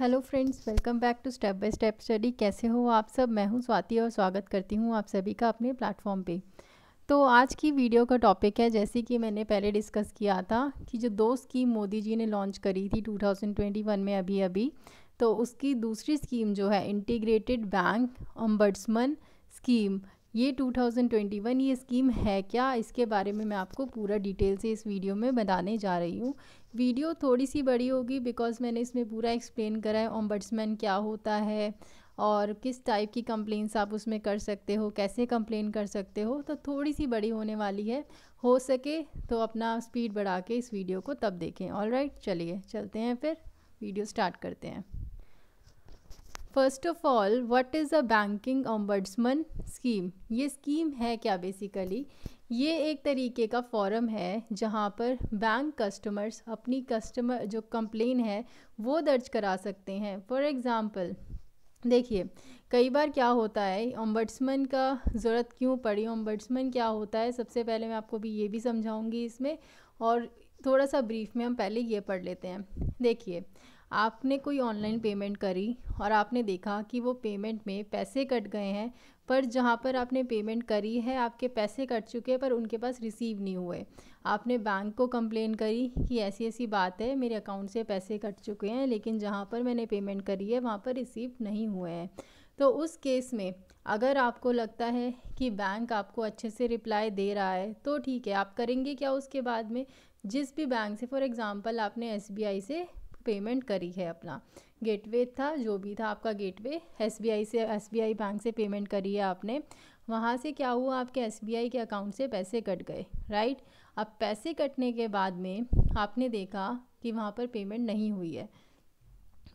Hello friends welcome back to step by step study कैसे हो आप सब मैं हूं स्वाति और स्वागत करती हूं आप सभी का अपने प्लेटफॉर्म पे तो आज की वीडियो का टॉपिक है जैसे कि मैंने पहले डिस्कस किया था कि जो दो स्कीम मोदी जी ने लॉन्च करी थी 2021 में अभी अभी तो उसकी दूसरी स्कीम जो है इंटीग्रेटेड बैंक अम्बर्ट्समन स्कीम ये 2021 ये स्कीम है क्या इसके बारे में मैं आपको पूरा डिटेल से इस वीडियो में बताने जा रही हूँ वीडियो थोड़ी सी बड़ी होगी बिकॉज़ मैंने इसमें पूरा एक्सप्लेन करा है ओम्बड्समैन क्या होता है और किस टाइप की कंप्लेंट्स आप उसमें कर सकते हो कैसे कंप्लेन कर सकते हो तो थोड़ी सी बड़ी होने वाली है हो सके तो अपना स्पीड बढ़ा के इस वीडियो को तब देखें ऑल राइट चलिए चलते हैं फिर वीडियो स्टार्ट करते हैं first of all what is a banking ombudsman scheme ये स्कीम है क्या बेसिकली ये एक तरीके का फॉरम है जहाँ पर बैंक कस्टमर्स अपनी कस्टमर जो कंप्लेन है वो दर्ज करा सकते हैं फॉर एग्ज़ाम्पल देखिए कई बार क्या होता है ओम्बड्समैन का ज़रूरत क्यों पड़ी ओम्बड्समैन क्या होता है सबसे पहले मैं आपको भी ये भी समझाऊंगी इसमें और थोड़ा सा ब्रीफ में हम पहले ये पढ़ लेते हैं देखिए आपने कोई ऑनलाइन पेमेंट करी और आपने देखा कि वो पेमेंट में पैसे कट गए हैं पर जहाँ पर आपने पेमेंट करी है आपके पैसे कट चुके हैं पर उनके पास रिसीव नहीं हुए आपने बैंक को कंप्लेन करी कि ऐसी ऐसी बात है मेरे अकाउंट से पैसे कट चुके हैं लेकिन जहाँ पर मैंने पेमेंट करी है वहाँ पर रिसीव नहीं हुए हैं तो उस केस में अगर आपको लगता है कि बैंक आपको अच्छे से रिप्लाई दे रहा है तो ठीक है आप करेंगे क्या उसके बाद में जिस भी बैंक से फॉर एग्ज़ाम्पल आपने एस से पेमेंट करी है अपना गेटवे था जो भी था आपका गेटवे एसबीआई से एसबीआई बैंक से पेमेंट करी है आपने वहाँ से क्या हुआ आपके एसबीआई के अकाउंट से पैसे कट गए राइट अब पैसे कटने के बाद में आपने देखा कि वहाँ पर पेमेंट नहीं हुई है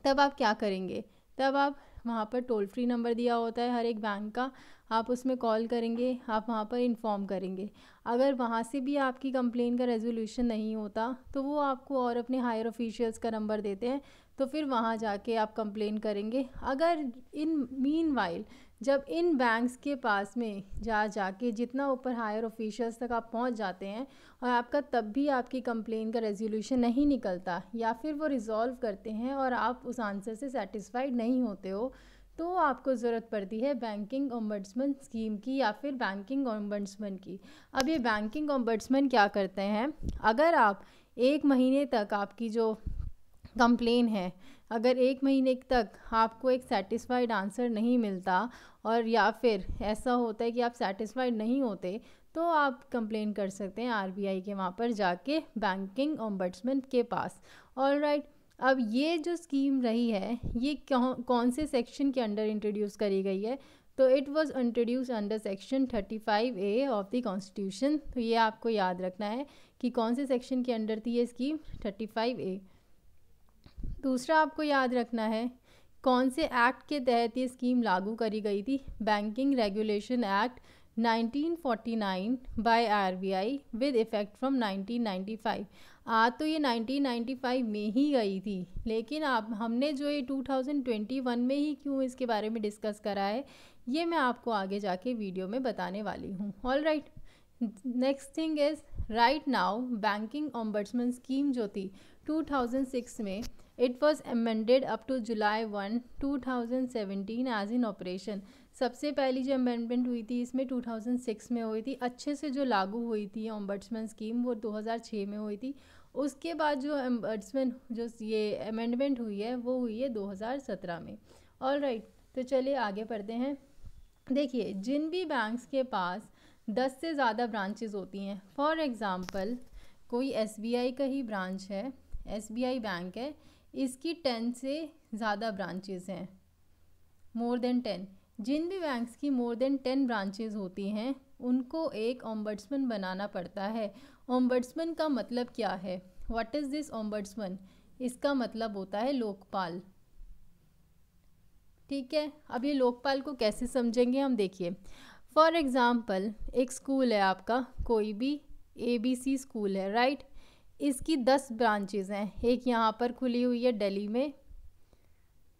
तब आप क्या करेंगे तब आप वहाँ पर टोल फ्री नंबर दिया होता है हर एक बैंक का आप उसमें कॉल करेंगे आप वहाँ पर इन्फॉर्म करेंगे अगर वहाँ से भी आपकी कंप्लेन का रेजोल्यूशन नहीं होता तो वो आपको और अपने हायर ऑफिशियल्स का नंबर देते हैं तो फिर वहाँ जाके आप कंप्लेन करेंगे अगर इन मीन वाइल जब इन बैंक्स के पास में जा जाके जितना ऊपर हायर ऑफिशल्स तक आप पहुंच जाते हैं और आपका तब भी आपकी कंप्लेन का रेजोल्यूशन नहीं निकलता या फिर वो रिज़ॉल्व करते हैं और आप उस आंसर से सेटिस्फाइड नहीं होते हो तो आपको ज़रूरत पड़ती है बैंकिंग ओम्बड्समैन स्कीम की या फिर बैंकिंग ओम्बड्समैन की अब ये बैंकिंग ओम्बड्समैन क्या करते हैं अगर आप एक महीने तक आपकी जो कंप्लेन है अगर एक महीने तक आपको एक सेटिस्फाइड आंसर नहीं मिलता और या फिर ऐसा होता है कि आप सेटिस्फाइड नहीं होते तो आप कंप्लेन कर सकते हैं आरबीआई के वहाँ पर जाके बैंकिंग ओम्बड्समैन के पास ऑल राइट right, अब ये जो स्कीम रही है ये कौन कौन से सेक्शन के अंडर इंट्रोड्यूस करी गई है तो it was introduce under section 35 A of the constitution तो ये आपको याद रखना है कि कौन से सेक्शन के अंडर थी ये स्कीम 35 ए दूसरा आपको याद रखना है कौन से एक्ट के तहत ये स्कीम लागू करी गई थी banking regulation act 1949 by RBI with effect from 1995 आज तो ये 1995 में ही गई थी लेकिन आप हमने जो ये 2021 में ही क्यों इसके बारे में डिस्कस करा है ये मैं आपको आगे जाके वीडियो में बताने वाली हूँ all right next thing is right now banking ombudsman scheme जो थी 2006 में it was amended up to July one two thousand seventeen as in operation सबसे पहली जो अमेंडमेंट हुई थी इसमें 2006 में हुई थी अच्छे से जो लागू हुई थी ओम्बड्समैन स्कीम वो 2006 में हुई थी उसके बाद जो एम्बड्समैन जो ये अमेंडमेंट हुई है वो हुई है 2017 में ऑल राइट right, तो चलिए आगे पढ़ते हैं देखिए जिन भी बैंक्स के पास दस से ज़्यादा ब्रांचेज होती हैं फॉर एग्ज़ाम्पल कोई एस का ही ब्रांच है एस बैंक है इसकी टेन से ज़्यादा ब्रांचेज़ हैं मोर देन टेन जिन भी बैंक्स की मोर देन टेन ब्रांचेज होती हैं उनको एक ओम्बड्समैन बनाना पड़ता है ओम्बड्समैन का मतलब क्या है व्हाट इज़ दिस ओम्बड्समैन इसका मतलब होता है लोकपाल ठीक है अब ये लोकपाल को कैसे समझेंगे हम देखिए फॉर एग्ज़ाम्पल एक स्कूल है आपका कोई भी ए बी सी स्कूल है राइट इसकी दस ब्रांचेज़ हैं एक यहाँ पर खुली हुई है दिल्ली में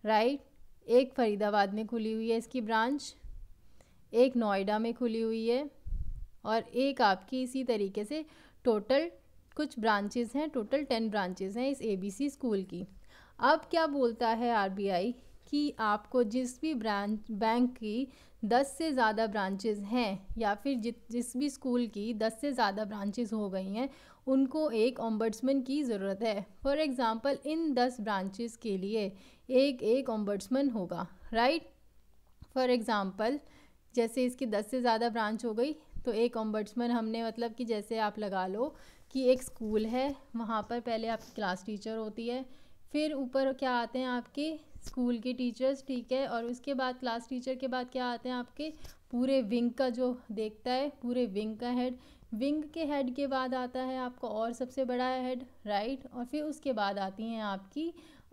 राइट एक फरीदाबाद में खुली हुई है इसकी ब्रांच एक नोएडा में खुली हुई है और एक आपकी इसी तरीके से टोटल कुछ ब्रांचेज़ हैं टोटल टेन ब्रांचेज़ हैं इस एबीसी स्कूल की अब क्या बोलता है आरबीआई कि आपको जिस भी ब्रांच बैंक की दस से ज़्यादा ब्रांचेज़ हैं या फिर जिस जिस भी स्कूल की दस से ज़्यादा ब्रांचेज़ हो गई हैं उनको एक ओम्बड्समैन की ज़रूरत है फॉर एग्ज़ाम्पल इन दस ब्रांचेस के लिए एक एक ओम्बड्समैन होगा राइट फॉर एग्ज़ाम्पल जैसे इसकी दस से ज़्यादा ब्रांच हो गई तो एक ओम्बड्समैन हमने मतलब कि जैसे आप लगा लो कि एक स्कूल है वहाँ पर पहले आपकी क्लास टीचर होती है फिर ऊपर क्या आते हैं आपके स्कूल के टीचर्स ठीक है और उसके बाद क्लास टीचर के बाद क्या आते हैं आपके पूरे विंग का जो देखता है पूरे विंग का हेड विंग के हेड के बाद आता है आपका और सबसे बड़ा हेड राइट और फिर उसके बाद आती हैं आपकी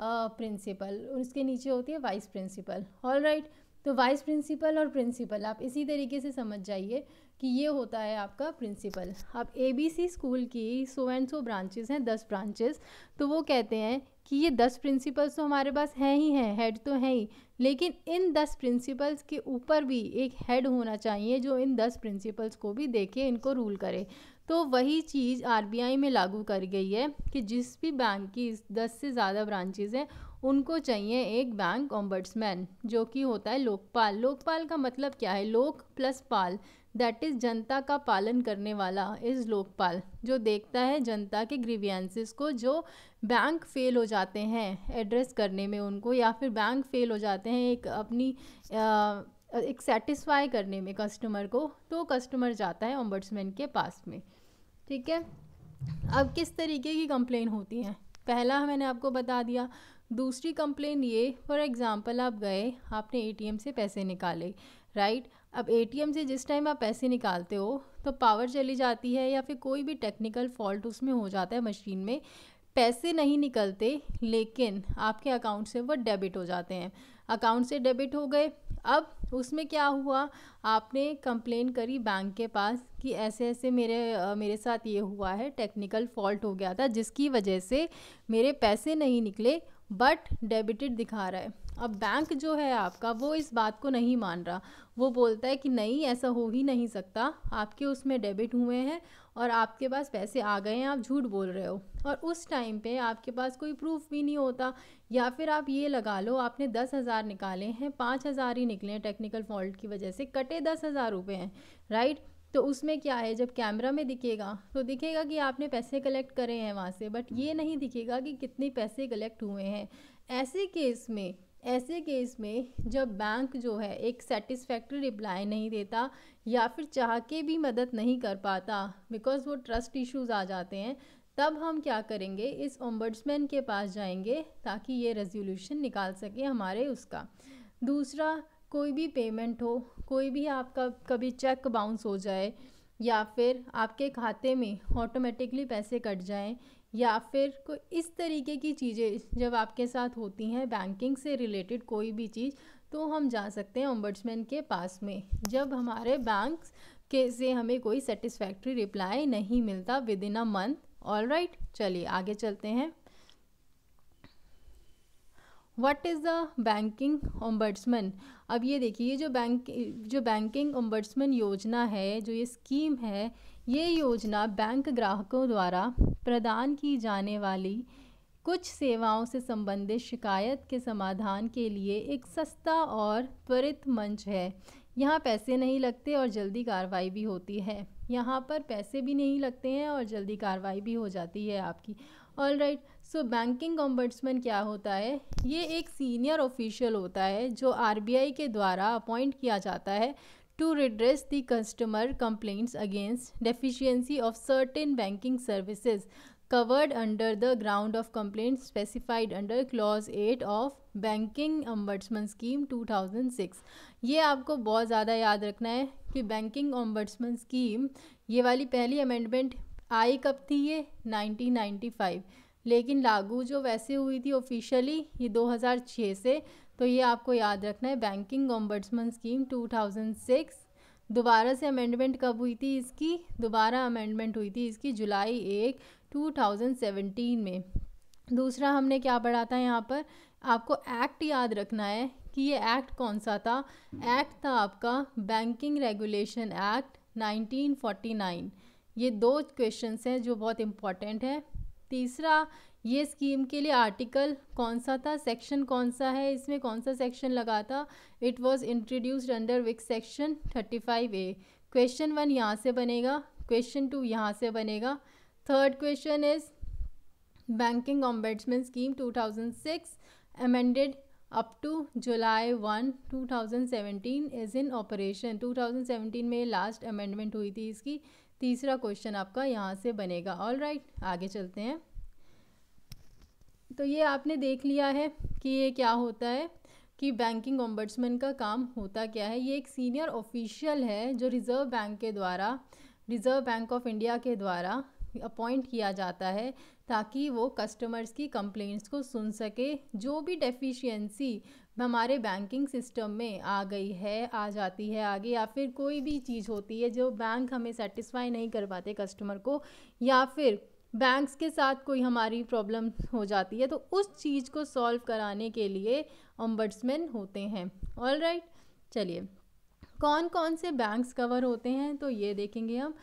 प्रिंसिपल उसके नीचे होती है वाइस प्रिंसिपल ऑल राइट तो वाइस प्रिंसिपल और प्रिंसिपल आप इसी तरीके से समझ जाइए कि ये होता है आपका प्रिंसिपल अब ए बी सी स्कूल की सो एंड सो ब्रांचेस हैं दस ब्रांचेस तो वो कहते हैं कि ये दस प्रिंसिपल्स तो हमारे पास हैं ही हैं हेड तो हैं ही लेकिन इन दस प्रिंसिपल्स के ऊपर भी एक हेड होना चाहिए जो इन दस प्रिंसिपल्स को भी देखे इनको रूल करे तो वही चीज़ आई में लागू कर गई है कि जिस भी बैंक की दस से ज़्यादा ब्रांचेज़ हैं उनको चाहिए एक बैंक ओम्बड्समैन जो कि होता है लोकपाल लोकपाल का मतलब क्या है लोक प्लस पाल दैट इज़ जनता का पालन करने वाला इज़ लोकपाल जो देखता है जनता के ग्रीवियंसिस को जो बैंक फेल हो जाते हैं एड्रेस करने में उनको या फिर बैंक फेल हो जाते हैं एक अपनी आ, एक सेटिस्फाई करने में कस्टमर को तो कस्टमर जाता है ओम्बड्समैन के पास में ठीक है अब किस तरीके की कंप्लेन होती हैं पहला मैंने आपको बता दिया दूसरी कंप्लेन ये फॉर एग्ज़ाम्पल आप गए आपने एटीएम से पैसे निकाले राइट right? अब ए से जिस टाइम आप पैसे निकालते हो तो पावर चली जाती है या फिर कोई भी टेक्निकल फॉल्ट उसमें हो जाता है मशीन में पैसे नहीं निकलते लेकिन आपके अकाउंट से वो डेबिट हो जाते हैं अकाउंट से डेबिट हो गए अब उसमें क्या हुआ आपने कंप्लेन करी बैंक के पास कि ऐसे ऐसे मेरे मेरे साथ ये हुआ है टेक्निकल फॉल्ट हो गया था जिसकी वजह से मेरे पैसे नहीं निकले बट डेबिटेड दिखा रहा है अब बैंक जो है आपका वो इस बात को नहीं मान रहा वो बोलता है कि नहीं ऐसा हो ही नहीं सकता आपके उसमें डेबिट हुए हैं और आपके पास पैसे आ गए हैं आप झूठ बोल रहे हो और उस टाइम पे आपके पास कोई प्रूफ भी नहीं होता या फिर आप ये लगा लो आपने दस हज़ार निकाले हैं पाँच हज़ार ही निकले हैं टेक्निकल फॉल्ट की वजह से कटे दस हज़ार रुपये हैं राइट तो उसमें क्या है जब कैमरा में दिखेगा तो दिखेगा कि आपने पैसे कलेक्ट करे हैं वहाँ से बट ये नहीं दिखेगा कि कितने पैसे कलेक्ट हुए हैं ऐसे केस में ऐसे केस में जब बैंक जो है एक सेटिस्फैक्ट्री रिप्लाई नहीं देता या फिर चाह के भी मदद नहीं कर पाता बिकॉज़ वो ट्रस्ट इश्यूज आ जाते हैं तब हम क्या करेंगे इस ओम्बड्समैन के पास जाएंगे ताकि ये रेजोल्यूशन निकाल सके हमारे उसका दूसरा कोई भी पेमेंट हो कोई भी आपका कभी चेक बाउंस हो जाए या फिर आपके खाते में ऑटोमेटिकली पैसे कट जाएं या फिर कोई इस तरीके की चीज़ें जब आपके साथ होती हैं बैंकिंग से रिलेटेड कोई भी चीज़ तो हम जा सकते हैं ओम्बड्समैन के पास में जब हमारे बैंक के से हमें कोई सेटिस्फैक्ट्री रिप्लाई नहीं मिलता within a month all right चलिए आगे चलते हैं what is the banking ombudsman अब ये देखिए ये जो बैंक जो बैंकिंग ओम्बड्समैन योजना है जो ये स्कीम है ये योजना बैंक ग्राहकों द्वारा प्रदान की जाने वाली कुछ सेवाओं से संबंधित शिकायत के समाधान के लिए एक सस्ता और त्वरित मंच है यहाँ पैसे नहीं लगते और जल्दी कार्रवाई भी होती है यहाँ पर पैसे भी नहीं लगते हैं और जल्दी कार्रवाई भी हो जाती है आपकी all right right. So banking ombudsman क्या होता है ये एक सीनियर ऑफिशियल होता है जो आर के द्वारा अपॉइंट किया जाता है to redress the customer complaints against deficiency of certain banking services covered under the ground of complaint specified under clause eight of banking ombudsman scheme two thousand six ये आपको बहुत ज़्यादा याद रखना है कि बैंकिंग ऑम्बर्ट्समैन स्कीम ये वाली पहली अमेंडमेंट आई कब थी ये नाइनटीन नाइन्टी फाइव लेकिन लागू जो वैसे हुई थी ऑफिशियली ये 2006 से तो ये आपको याद रखना है बैंकिंग ओम्बड्समन स्कीम 2006 दोबारा से अमेंडमेंट कब हुई थी इसकी दोबारा अमेंडमेंट हुई थी इसकी जुलाई एक 2017 में दूसरा हमने क्या पढ़ा था यहाँ पर आपको एक्ट याद रखना है कि ये एक्ट कौन सा था एक्ट था आपका बैंकिंग रेगुलेशन एक्ट 1949 ये दो क्वेश्चंस हैं जो बहुत इम्पॉर्टेंट हैं तीसरा ये स्कीम के लिए आर्टिकल कौन सा था सेक्शन कौन सा है इसमें कौन सा सेक्शन लगा था it was introduced under which section thirty five A question one यहाँ से बनेगा क्वेश्चन टू यहाँ से बनेगा third question is banking ombudsman scheme two thousand six one two thousand seventeen is 2017 operation two thousand 2017 में last amendment हुई थी इसकी तीसरा क्वेश्चन आपका यहाँ से बनेगा ऑल राइट right, आगे चलते हैं तो ये आपने देख लिया है कि ये क्या होता है कि बैंकिंग ओम्बड्समैन का काम होता क्या है ये एक सीनियर ऑफिशियल है जो रिज़र्व बैंक के द्वारा रिज़र्व बैंक ऑफ इंडिया के द्वारा अपॉइंट किया जाता है ताकि वो कस्टमर्स की कंप्लेंट्स को सुन सके जो भी डेफिशिएंसी हमारे बैंकिंग सिस्टम में आ गई है आ जाती है आगे या फिर कोई भी चीज़ होती है जो बैंक हमें सेटिस्फाई नहीं कर पाते कस्टमर को या फिर बैंक्स के साथ कोई हमारी प्रॉब्लम हो जाती है तो उस चीज़ को सॉल्व कराने के लिए ओम्बड्समैन होते हैं ऑल राइट चलिए कौन कौन से बैंक्स कवर होते हैं तो ये देखेंगे हम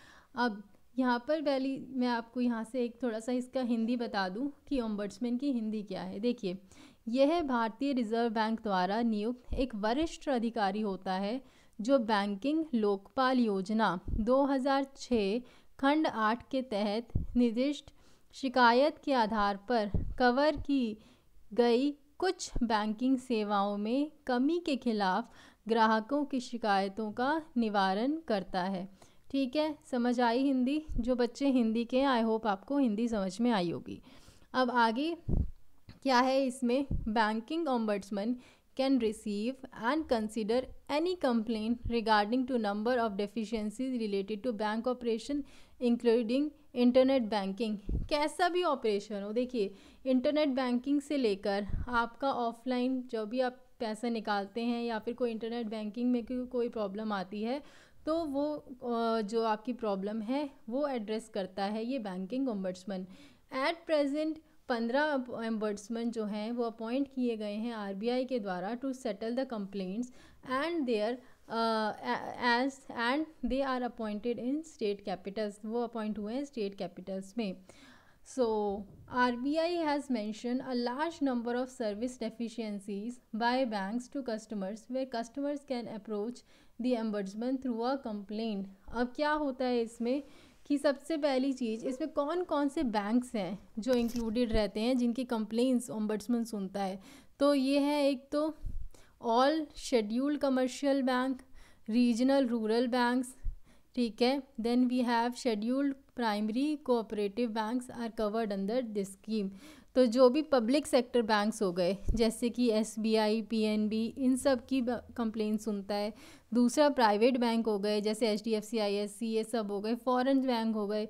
अब यहाँ पर वैली मैं आपको यहाँ से एक थोड़ा सा इसका हिंदी बता दूँ कि ओम्बर्ट्समैन की हिंदी क्या है देखिए यह भारतीय रिजर्व बैंक द्वारा नियुक्त एक वरिष्ठ अधिकारी होता है जो बैंकिंग लोकपाल योजना 2006 खंड आठ के तहत निर्दिष्ट शिकायत के आधार पर कवर की गई कुछ बैंकिंग सेवाओं में कमी के खिलाफ ग्राहकों की शिकायतों का निवारण करता है ठीक है समझ आई हिंदी जो बच्चे हिंदी के हैं आई होप आपको हिंदी समझ में आई होगी अब आगे क्या है इसमें banking ombudsman can receive and consider any complain regarding to number of deficiencies related to bank operation including internet banking कैसा भी ऑपरेशन हो देखिए इंटरनेट बैंकिंग से लेकर आपका ऑफलाइन जब भी आप पैसा निकालते हैं या फिर कोई इंटरनेट बैंकिंग में कोई प्रॉब्लम आती है तो वो जो आपकी प्रॉब्लम है वो एड्रेस करता है ये बैंकिंग ओम्बड्समैन एट प्रेजेंट पंद्रह एम्बर्ट्समैन जो हैं वो अपॉइंट किए गए हैं आरबीआई के द्वारा to settle the complaints and there as and they are appointed in state capitals वो अपॉइंट हुए हैं स्टेट कैपिटल्स में so R B I has mention a large number of service deficiencies by banks to customers where customers can approach the ombudsman through a complaint अब क्या होता है इसमें कि सबसे पहली चीज़ इसमें कौन कौन से बैंक्स हैं जो इंक्लूडेड रहते हैं जिनकी कंप्लेंट्स ओम्बड्समैन सुनता है तो ये है एक तो all scheduled commercial bank regional rural banks ठीक है then we have scheduled primary cooperative banks are covered under this scheme तो जो भी पब्लिक सेक्टर बैंक्स हो गए जैसे कि S B I P N B इन सब की कंप्लेन सुनता है दूसरा प्राइवेट बैंक हो गए जैसे H D F C I S C ये सब हो गए फॉरेन बैंक हो गए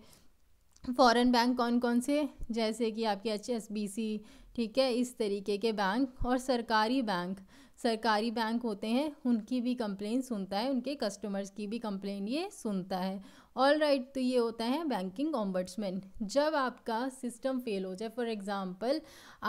फॉरेन बैंक कौन कौन से जैसे कि आपके एच एस बी सी ठीक है इस तरीके के बैंक और सरकारी बैंक सरकारी बैंक होते हैं उनकी भी कंप्लेन सुनता है उनके कस्टमर्स की भी कंप्लेन ये सुनता है ऑल राइट right, तो ये होता है बैंकिंग ऑम्बर्ट्समैन जब आपका सिस्टम फेल हो जाए फॉर एग्ज़ाम्पल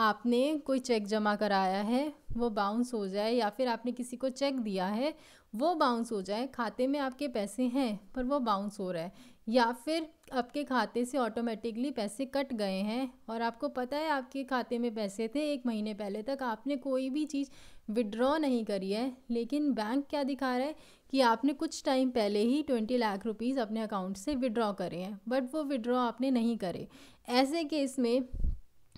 आपने कोई चेक जमा कराया है वो बाउंस हो जाए या फिर आपने किसी को चेक दिया है वो बाउंस हो जाए खाते में आपके पैसे हैं पर वो बाउंस हो रहा है या फिर आपके खाते से ऑटोमेटिकली पैसे कट गए हैं और आपको पता है आपके खाते में पैसे थे एक महीने पहले तक आपने कोई भी चीज़ विड्रॉ नहीं करी है लेकिन बैंक क्या दिखा रहा है कि आपने कुछ टाइम पहले ही ट्वेंटी लाख रुपीज़ अपने अकाउंट से विड्रॉ करे हैं बट वो विड्रॉ आपने नहीं करे ऐसे केस में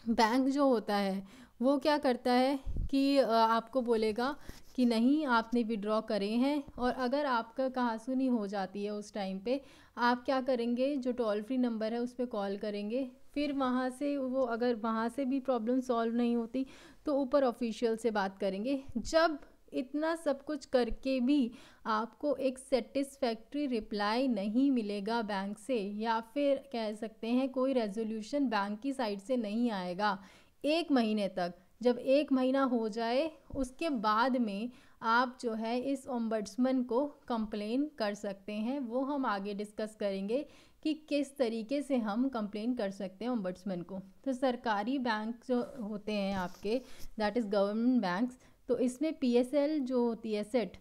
बैंक जो होता है वो क्या करता है कि आपको बोलेगा कि नहीं आपने विड्रॉ करे हैं और अगर आपका सुनी हो जाती है उस टाइम पे आप क्या करेंगे जो टोल फ्री नंबर है उस पर कॉल करेंगे फिर वहाँ से वो अगर वहाँ से भी प्रॉब्लम सॉल्व नहीं होती तो ऊपर ऑफिशियल से बात करेंगे जब इतना सब कुछ करके भी आपको एक सेटिस्फैक्ट्री रिप्लाई नहीं मिलेगा बैंक से या फिर कह सकते हैं कोई रेजोल्यूशन बैंक की साइड से नहीं आएगा एक महीने तक जब एक महीना हो जाए उसके बाद में आप जो है इस ओम्बड्समन को कंप्लेन कर सकते हैं वो हम आगे डिस्कस करेंगे कि किस तरीके से हम कंप्लेन कर सकते हैं ओम्बड्समैन को तो सरकारी बैंक जो होते हैं आपके दैट इज़ गवर्नमेंट बैंक्स तो इसमें एल जो होती है सेट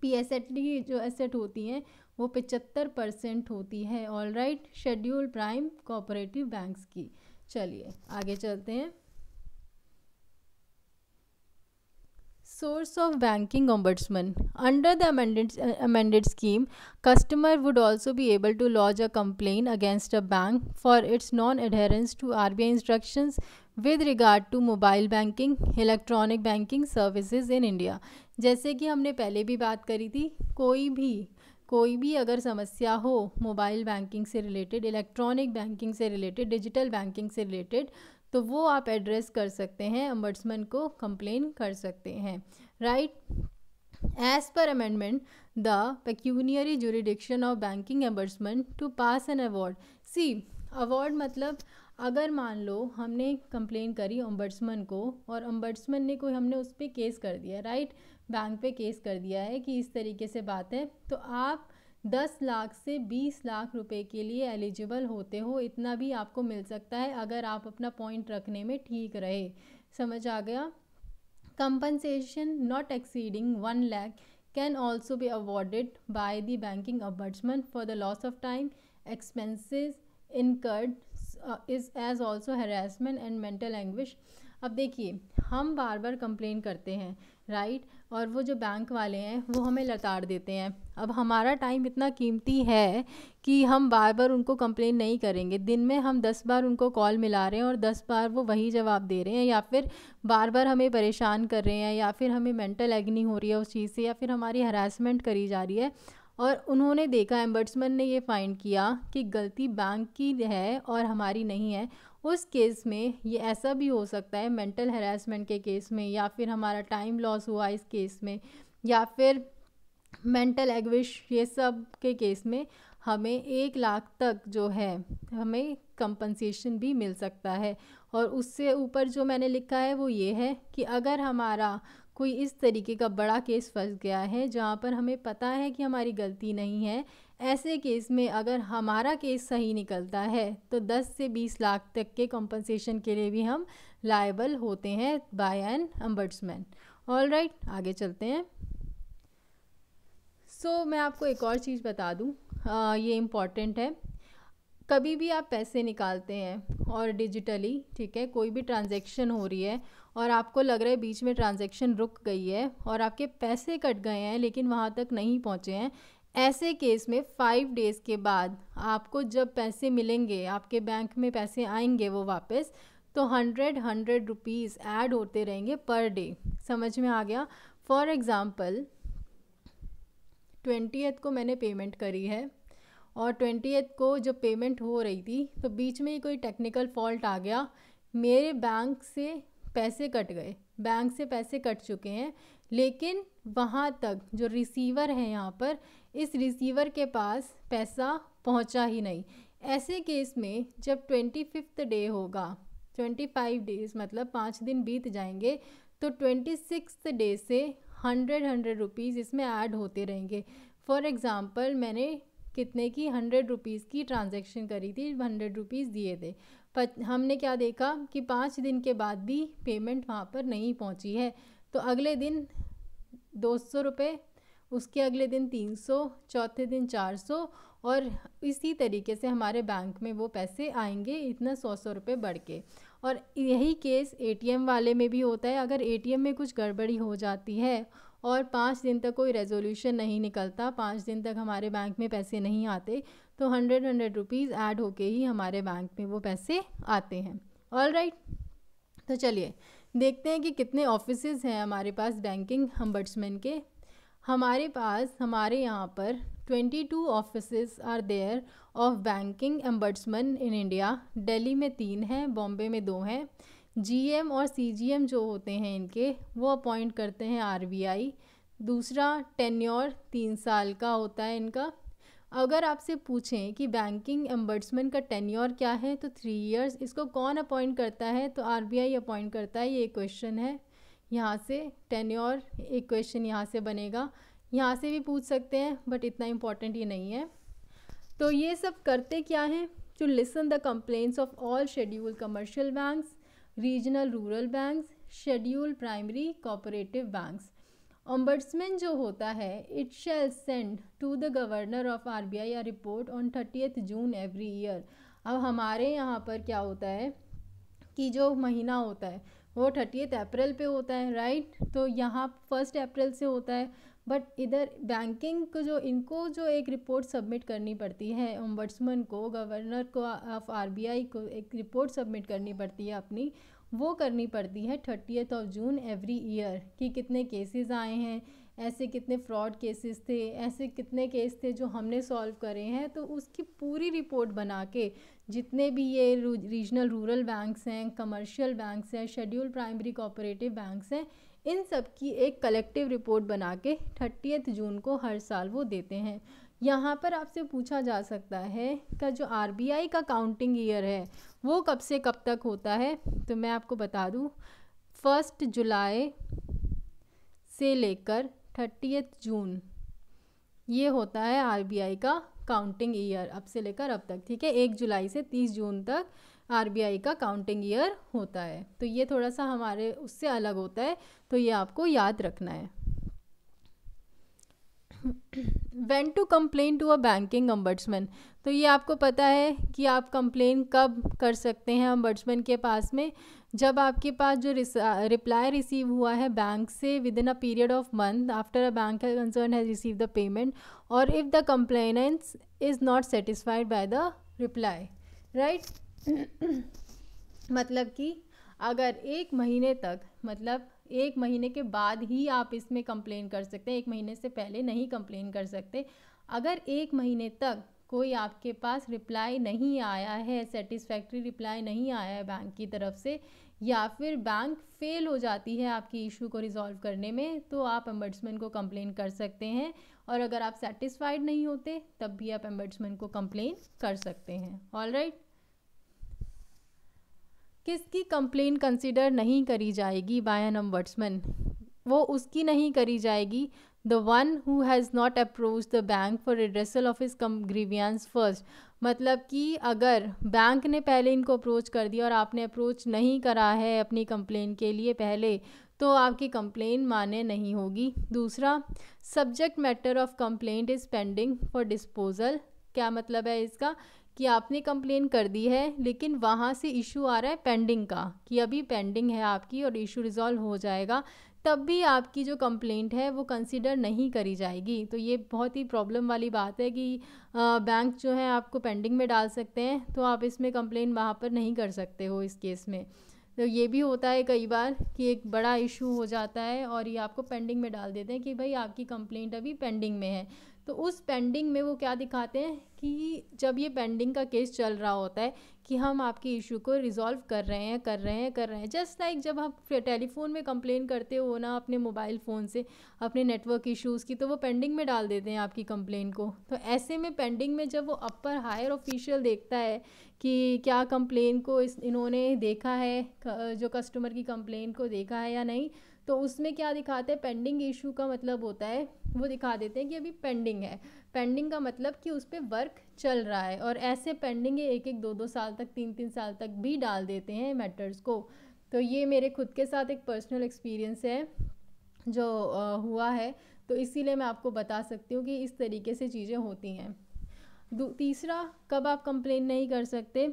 पी एस एट की जो एसेट होती हैं वो पचहत्तर परसेंट होती है all right schedule prime cooperative banks की चलिए आगे चलते हैं Source of Banking Ombudsman. Under the amended, uh, amended scheme, customer would also be able to lodge a complaint against a bank for its non-adherence to RBI instructions with regard to mobile banking, electronic banking services in India. जैसे कि हमने पहले भी बात करी थी कोई भी कोई भी अगर समस्या हो मोबाइल बैंकिंग से रिलेटेड इलेक्ट्रॉनिक बैंकिंग से रिलेटेड डिजिटल बैंकिंग से रिलेटेड तो वो आप एड्रेस कर सकते हैं अम्बर्समैन को कंप्लेन कर सकते हैं right as per amendment the pecuniary jurisdiction of banking ombudsman to pass an award see award मतलब अगर मान लो हमने कंप्लेन करी ओम्बर्ट्समन को और ओम्बर्ट्समन ने कोई हमने उस पर केस कर दिया राइट बैंक पे केस कर दिया है कि इस तरीके से बात है तो आप दस लाख से बीस लाख रुपए के लिए एलिजिबल होते हो इतना भी आपको मिल सकता है अगर आप अपना पॉइंट रखने में ठीक रहे समझ आ गया compensation not exceeding one lakh can also be awarded by the banking अबर्जमेंट for the loss of time expenses incurred is as also harassment and mental anguish अब देखिए हम बार बार कंप्लेन करते हैं राइट right? और वो जो बैंक वाले हैं वो हमें लताड़ देते हैं अब हमारा टाइम इतना कीमती है कि हम बार बार उनको कंप्लेन नहीं करेंगे दिन में हम दस बार उनको कॉल मिला रहे हैं और दस बार वो वही जवाब दे रहे हैं या फिर बार बार हमें परेशान कर रहे हैं या फिर हमें मेंटल एग्नी हो रही है उस चीज़ से या फिर हमारी हरासमेंट करी जा रही है और उन्होंने देखा एम्बर्ट्समैन ने ये फाइंड किया कि गलती बैंक की है और हमारी नहीं है उस केस में ये ऐसा भी हो सकता है मेंटल हरासमेंट के केस में या फिर हमारा टाइम लॉस हुआ इस केस में या फिर मेंटल एग्विश ये सब के केस में हमें एक लाख तक जो है हमें कंपनसेशन भी मिल सकता है और उससे ऊपर जो मैंने लिखा है वो ये है कि अगर हमारा कोई इस तरीके का बड़ा केस फंस गया है जहाँ पर हमें पता है कि हमारी गलती नहीं है ऐसे केस में अगर हमारा केस सही निकलता है तो 10 से 20 लाख तक के कॉम्पनसेशन के लिए भी हम लाइबल होते हैं by an ombudsman all right आगे चलते हैं सो so, मैं आपको एक और चीज़ बता दूँ ये इम्पॉर्टेंट है कभी भी आप पैसे निकालते हैं और डिजिटली ठीक है कोई भी ट्रांजेक्शन हो रही है और आपको लग रहा है बीच में ट्रांजेक्शन रुक गई है और आपके पैसे कट गए हैं लेकिन वहाँ तक नहीं पहुँचे हैं ऐसे केस में फाइव डेज़ के बाद आपको जब पैसे मिलेंगे आपके बैंक में पैसे आएंगे वो वापस तो हंड्रेड हंड्रेड रुपीज़ ऐड होते रहेंगे पर डे समझ में आ गया फॉर एग्ज़ाम्पल ट्वेंटीथ को मैंने पेमेंट करी है और ट्वेंटीथ को जब पेमेंट हो रही थी तो बीच में ही कोई टेक्निकल फॉल्ट आ गया मेरे बैंक से पैसे कट गए बैंक से पैसे कट चुके हैं लेकिन वहाँ तक जो रिसीवर है यहाँ पर इस रिसीवर के पास पैसा पहुँचा ही नहीं ऐसे केस में जब ट्वेंटी फिफ्थ डे होगा ट्वेंटी फाइव डेज मतलब पाँच दिन बीत जाएंगे तो ट्वेंटी सिक्स डे से हंड्रेड हंड्रेड रुपीज़ इसमें ऐड होते रहेंगे फॉर एग्ज़ाम्पल मैंने कितने की हंड्रेड रुपीज़ की ट्रांजेक्शन करी थी हंड्रेड रुपीज़ दिए थे हमने क्या देखा कि पाँच दिन के बाद भी पेमेंट वहाँ पर नहीं पहुँची है तो अगले दिन दो सौ रुपये उसके अगले दिन तीन सौ चौथे दिन चार सौ और इसी तरीके से हमारे बैंक में वो पैसे आएंगे इतना सौ सौ रुपये बढ़ के और यही केस एटीएम वाले में भी होता है अगर एटीएम में कुछ गड़बड़ी हो जाती है और पाँच दिन तक कोई रेजोल्यूशन नहीं निकलता पाँच दिन तक हमारे बैंक में पैसे नहीं आते तो हंड्रेड हंड्रेड रुपीज़ ऐड होके ही हमारे बैंक में वो पैसे आते हैं ऑल राइट right. तो चलिए देखते हैं कि कितने ऑफिस हैं हमारे पास बैंकिंग हम्बर्ट्समैन के हमारे पास हमारे यहाँ पर 22 office are there of banking ombudsman in India Delhi में तीन हैं बॉम्बे में दो हैं जीएम और सीजीएम जो होते हैं इनके वो अपॉइंट करते हैं आरबीआई दूसरा टेन्योर तीन साल का होता है इनका अगर आपसे पूछें कि बैंकिंग एम्बर्ट्समैन का टेन्योर क्या है तो थ्री इयर्स इसको कौन अपॉइंट करता है तो आरबीआई अपॉइंट करता है ये एक क्वेश्चन है यहाँ से टेन्योर एक क्वेश्चन यहाँ से बनेगा यहाँ से भी पूछ सकते हैं बट इतना इम्पोर्टेंट ये नहीं है तो ये सब करते क्या हैं to listen the complaints of all schedule commercial banks regional rural banks schedule primary cooperative banks ombudsman जो होता है it shall send to the governor of R B I या report on thirtieth June every year अब हमारे यहाँ पर क्या होता है कि जो महीना होता है वो थर्टीथ अप्रैल पे होता है राइट तो यहाँ फर्स्ट अप्रैल से होता है बट इधर बैंकिंग को जो इनको जो एक रिपोर्ट सबमिट करनी पड़ती है ओम्बड्समन को गवर्नर को ऑफ आर बी आई को एक रिपोर्ट सबमिट करनी पड़ती है अपनी वो करनी पड़ती है thirtieth of June every year कि कितने केसेस आए हैं ऐसे कितने फ्रॉड केसेस थे ऐसे कितने केस थे जो हमने सॉल्व करे हैं तो उसकी पूरी रिपोर्ट बना के जितने भी ये रीजनल रूरल बैंक्स हैं कमर्शियल बैंक्स हैं शेड्यूल प्राइमरी कोऑपरेटिव बैंक्स हैं इन सब की एक कलेक्टिव रिपोर्ट बना के थर्टीथ जून को हर साल वो देते हैं यहाँ पर आपसे पूछा जा सकता है का जो आर का काउंटिंग ईयर है वो कब से कब तक होता है तो मैं आपको बता दूँ फर्स्ट जुलाई से लेकर थर्टीथ जून ये होता है आरबीआई का काउंटिंग ईयर अब से लेकर अब तक ठीक है एक जुलाई से तीस जून तक आरबीआई का काउंटिंग ईयर होता है तो ये थोड़ा सा हमारे उससे अलग होता है तो ये आपको याद रखना है when to complain to a banking ombudsman तो ये आपको पता है कि आप कंप्लेन कब कर सकते हैं अम्बर्ट्समैन के पास में जब आपके पास जो रिप्लाई रिसीव हुआ है बैंक से within a period of month after a bank concern has receive the payment और if the complainants is not satisfied by the reply right मतलब कि अगर एक महीने तक मतलब एक महीने के बाद ही आप इसमें कंप्लेन कर सकते हैं एक महीने से पहले नहीं कंप्लेन कर सकते अगर एक महीने तक कोई आपके पास रिप्लाई नहीं आया है सेटिस्फैक्ट्री रिप्लाई नहीं आया है बैंक की तरफ से या फिर बैंक फेल हो जाती है आपकी इशू को रिज़ॉल्व करने में तो आप एम्बर्ट्समैन को कंप्लेन कर सकते हैं और अगर आप सेटिस्फाइड नहीं होते तब भी आप एम्बर्ट्समैन को कंप्लेन कर सकते हैं ऑल राइट right? किसकी कंप्लेन कंसिडर नहीं करी जाएगी बाय एन अम्बर्ट्समैन वो उसकी नहीं करी जाएगी the one who has not approach the bank for redressal of his come grievance first मतलब कि अगर बैंक ने पहले इनको अप्रोच कर दिया और आपने अप्रोच नहीं करा है अपनी कंप्लेन के लिए पहले तो आपकी कंप्लेन माने नहीं होगी दूसरा subject matter of complaint is pending for disposal क्या मतलब है इसका कि आपने कंप्लेन कर दी है लेकिन वहाँ से इशू आ रहा है पेंडिंग का कि अभी पेंडिंग है आपकी और इशू रिज़ॉल्व हो जाएगा तब भी आपकी जो कंप्लेंट है वो कंसिडर नहीं करी जाएगी तो ये बहुत ही प्रॉब्लम वाली बात है कि बैंक जो है आपको पेंडिंग में डाल सकते हैं तो आप इसमें कंप्लेंट वहाँ पर नहीं कर सकते हो इस केस में तो ये भी होता है कई बार कि एक बड़ा इशू हो जाता है और ये आपको पेंडिंग में डाल देते हैं कि भाई आपकी कंप्लेंट अभी पेंडिंग में है तो उस पेंडिंग में वो क्या दिखाते हैं कि जब ये पेंडिंग का केस चल रहा होता है कि हम आपके इशू को रिजॉल्व कर रहे हैं कर रहे हैं कर रहे हैं जस्ट लाइक like जब आप टेलीफोन में कंप्लेन करते हो ना अपने मोबाइल फ़ोन से अपने नेटवर्क इश्यूज़ की तो वो पेंडिंग में डाल देते हैं आपकी कंप्लेन को तो ऐसे में पेंडिंग में जब वो अपर हायर ऑफिशियल देखता है कि क्या कंप्लेन को इस इन्होंने देखा है जो कस्टमर की कंप्लेन को देखा है या नहीं तो उसमें क्या दिखाते हैं पेंडिंग इशू का मतलब होता है वो दिखा देते हैं कि अभी पेंडिंग है पेंडिंग का मतलब कि उस पर वर्क चल रहा है और ऐसे पेंडिंग एक एक दो दो साल तक तीन तीन साल तक भी डाल देते हैं मैटर्स को तो ये मेरे खुद के साथ एक पर्सनल एक्सपीरियंस है जो हुआ है तो इसीलिए मैं आपको बता सकती हूँ कि इस तरीके से चीज़ें होती हैं तीसरा कब आप कंप्लेन नहीं कर सकते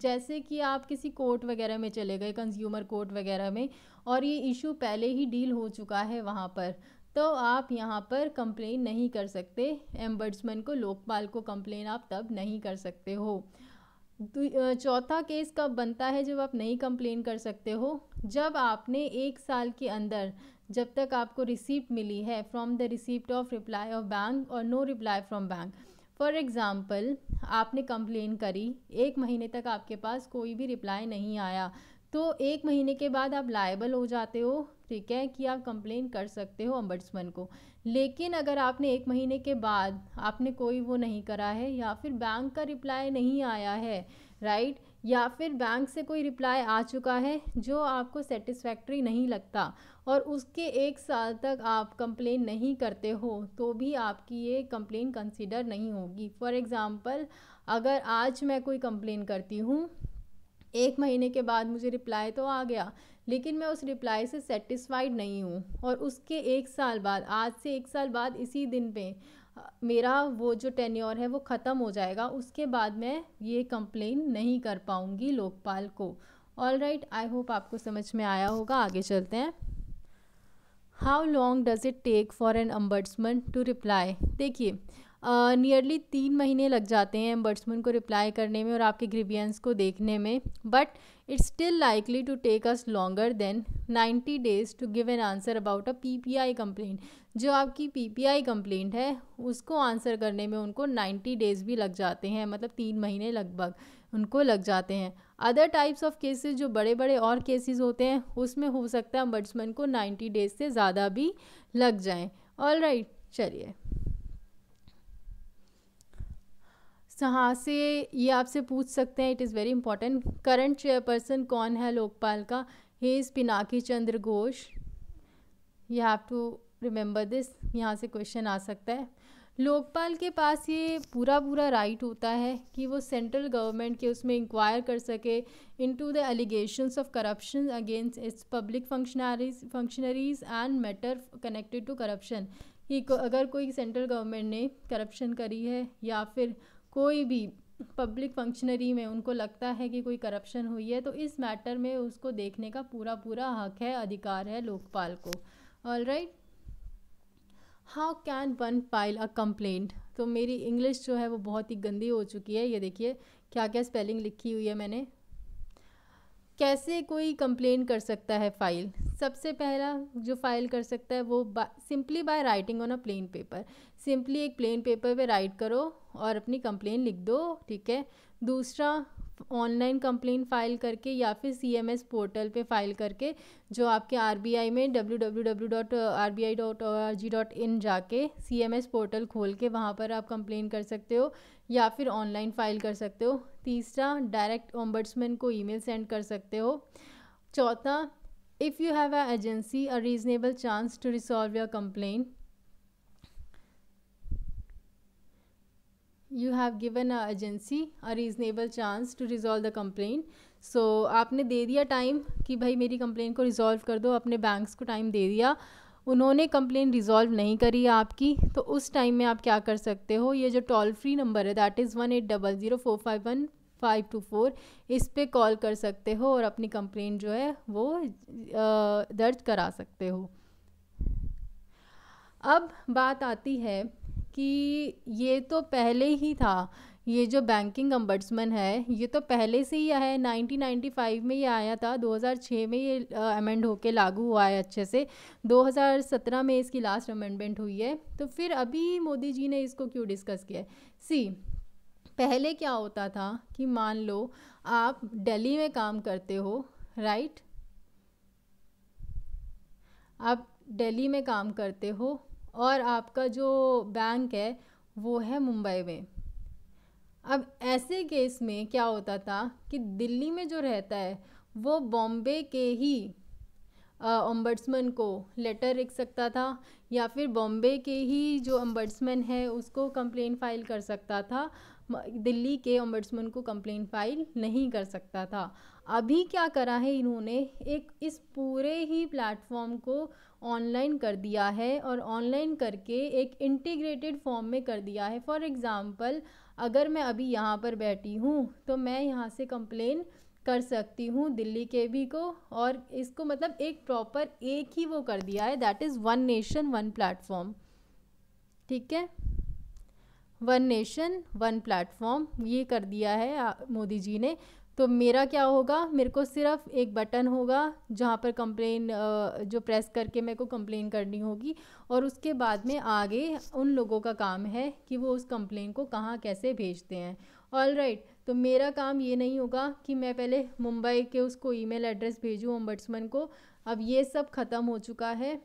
जैसे कि आप किसी कोर्ट वगैरह में चले गए कंज्यूमर कोर्ट वगैरह में और ये इशू पहले ही डील हो चुका है वहाँ पर तो आप यहाँ पर कंप्लेन नहीं कर सकते एम्बर्ट्समैन को लोकपाल को कंप्लेन आप तब नहीं कर सकते हो चौथा केस कब बनता है जब आप नहीं कंप्लेन कर सकते हो जब आपने एक साल के अंदर जब तक आपको रिसीप्ट मिली है from the receipt of reply of bank और no reply from bank for example आपने कंप्लेन करी एक महीने तक आपके पास कोई भी रिप्लाई नहीं आया तो एक महीने के बाद आप लायबल हो जाते हो ठीक है कि आप कंप्लेन कर सकते हो अम्बर्ट्समैन को लेकिन अगर आपने एक महीने के बाद आपने कोई वो नहीं करा है या फिर बैंक का रिप्लाई नहीं आया है राइट या फिर बैंक से कोई रिप्लाई आ चुका है जो आपको सेटिस्फैक्ट्री नहीं लगता और उसके एक साल तक आप कंप्लेन नहीं करते हो तो भी आपकी ये कंप्लेन कंसिडर नहीं होगी फॉर एग्ज़ाम्पल अगर आज मैं कोई कंप्लेन करती हूँ एक महीने के बाद मुझे रिप्लाई तो आ गया लेकिन मैं उस रिप्लाई से सेटिस्फाइड नहीं हूँ और उसके एक साल बाद आज से एक साल बाद इसी दिन पे मेरा वो जो टेन्योर है वो ख़त्म हो जाएगा उसके बाद मैं ये कंप्लेन नहीं कर पाऊँगी लोकपाल को ऑल राइट आई होप आपको समझ में आया होगा आगे चलते हैं how long does it take for an ombudsman to reply देखिए नियरली तीन महीने लग जाते हैं एम्बर्ट्समैन को रिप्लाई करने में और आपके ग्रीवियंस को देखने में but it's still likely to take us longer than 90 days to give an answer about a P P I complaint जो आपकी पी पी आई कंप्लेंट है उसको आंसर करने में उनको 90 डेज़ भी लग जाते हैं मतलब तीन महीने लगभग उनको लग जाते हैं अदर टाइप्स ऑफ केसेस जो बड़े बड़े और केसेस होते हैं उसमें हो सकता है अम्बट्समैन को 90 डेज से ज़्यादा भी लग जाएं ऑल राइट चलिए हाँ से ये आपसे पूछ सकते हैं it is very important current chairperson कौन है लोकपाल का ही is Pinaki Chandra Ghosh you have to remember this यहाँ से क्वेश्चन आ सकता है लोकपाल के पास ये पूरा पूरा राइट होता है कि वो सेंट्रल गवर्नमेंट के उसमें इंक्वायर कर सके into the allegations of corruption against its public functionaries functionaries and matter connected to corruption कि अगर कोई सेंट्रल गवर्नमेंट ने करप्शन करी है या फिर कोई भी पब्लिक फंक्शनरी में उनको लगता है कि कोई करप्शन हुई है तो इस मैटर में उसको देखने का पूरा पूरा हक है अधिकार है लोकपाल को all right right? How can one file a complaint तो मेरी इंग्लिश जो है वो बहुत ही गंदी हो चुकी है ये देखिए क्या क्या स्पेलिंग लिखी हुई है मैंने कैसे कोई कंप्लेन कर सकता है फ़ाइल सबसे पहला जो फ़ाइल कर सकता है वो simply by writing on a plain paper simply एक प्लेन पेपर पे राइट करो और अपनी कंप्लेन लिख दो ठीक है दूसरा ऑनलाइन कंप्लेन फ़ाइल करके या फिर सीएमएस पोर्टल पे फाइल करके जो आपके आरबीआई में W W W dot R B I dot O R G dot in जाके सी एम एस पोर्टल खोल के वहाँ पर आप कंप्लेन कर सकते हो या फिर ऑनलाइन फ़ाइल कर सकते हो तीसरा डायरेक्ट ओम्बड्समैन को ईमेल सेंड कर सकते हो चौथा if you have a agency a reasonable chance to resolve your complaint you have given a agency a reasonable chance to resolve the complain so आपने दे दिया टाइम कि भाई मेरी कंप्लेन को रिज़ॉल्व कर दो अपने बैंक्स को टाइम दे दिया उन्होंने कंप्लेन रिज़ॉल्व नहीं करी आपकी तो उस टाइम में आप क्या कर सकते हो ये जो टोल फ्री नंबर है that is one eight double zero four five one five two four इस पर कॉल कर सकते हो और अपनी कंप्लेन जो है वो दर्ज करा सकते हो अब बात आती है कि ये तो पहले ही था ये जो बैंकिंग अम्बर्ट्समन है ये तो पहले से ही है 1995 में ये आया था 2006 में ये अमेंड होके लागू हुआ है अच्छे से 2017 में इसकी लास्ट अमेंडमेंट हुई है तो फिर अभी मोदी जी ने इसको क्यों डिस्कस किया है सी पहले क्या होता था कि मान लो आप दिल्ली में काम करते हो राइट आप दिल्ली में काम करते हो और आपका जो बैंक है वो है मुंबई में अब ऐसे केस में क्या होता था कि दिल्ली में जो रहता है वो बॉम्बे के ही अम्बर्ट्समैन को लेटर लिख सकता था या फिर बॉम्बे के ही जो अम्बड्समैन है उसको कंप्लेन फाइल कर सकता था दिल्ली के ओम्बड्समैन को कंप्लेन फाइल नहीं कर सकता था अभी क्या करा है इन्होंने एक इस पूरे ही प्लेटफॉर्म को ऑनलाइन कर दिया है और ऑनलाइन करके एक इंटीग्रेटेड फॉर्म में कर दिया है फॉर एग्ज़ाम्पल अगर मैं अभी यहाँ पर बैठी हूँ तो मैं यहाँ से कंप्लेन कर सकती हूँ दिल्ली के भी को और इसको मतलब एक प्रॉपर एक ही वो कर दिया है that is one nation one platform ठीक है वन नेशन वन प्लेटफॉर्म ये कर दिया है मोदी जी ने तो मेरा क्या होगा मेरे को सिर्फ एक बटन होगा जहाँ पर कंप्लेन जो प्रेस करके मेरे को कंप्लेन करनी होगी और उसके बाद में आगे उन लोगों का काम है कि वो उस कंप्लेन को कहाँ कैसे भेजते हैं ऑल राइट right, तो मेरा काम ये नहीं होगा कि मैं पहले मुंबई के उसको ईमेल एड्रेस भेजूँ ओम्बड्समन को अब ये सब ख़त्म हो चुका है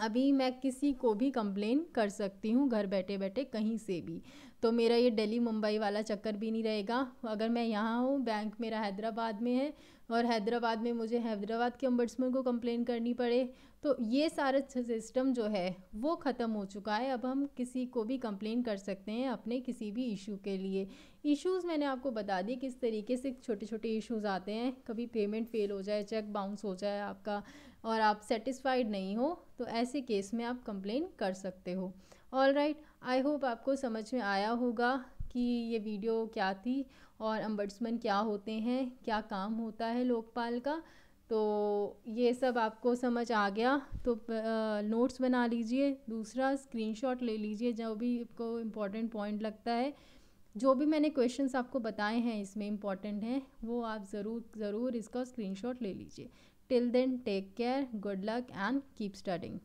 अभी मैं किसी को भी कंप्लेन कर सकती हूँ घर बैठे बैठे कहीं से भी तो मेरा ये दिल्ली मुंबई वाला चक्कर भी नहीं रहेगा अगर मैं यहाँ हूँ बैंक मेरा हैदराबाद में है और हैदराबाद में मुझे हैदराबाद के अम्बर्समैन को कंप्लेन करनी पड़े तो ये सारा सिस्टम जो है वो ख़त्म हो चुका है अब हम किसी को भी कंप्लेन कर सकते हैं अपने किसी भी इशू के लिए इश्यूज़ मैंने आपको बता दिए किस तरीके से छोटे छोटे इश्यूज़ आते हैं कभी पेमेंट फेल हो जाए चेक बाउंस हो जाए आपका और आप सेटिस्फाइड नहीं हो तो ऐसे केस में आप कंप्लेन कर सकते हो ऑल राइट आई होप आपको समझ में आया होगा कि ये वीडियो क्या थी और अम्बर्ट्समैन क्या होते हैं क्या काम होता है लोकपाल का तो ये सब आपको समझ आ गया तो नोट्स बना लीजिए दूसरा स्क्रीनशॉट ले लीजिए जो भी आपको इम्पॉर्टेंट पॉइंट लगता है जो भी मैंने क्वेश्चंस आपको बताए हैं इसमें इम्पॉर्टेंट हैं वो आप ज़रूर ज़रूर इसका स्क्रीनशॉट ले लीजिए Till then, take care, good luck, and keep studying.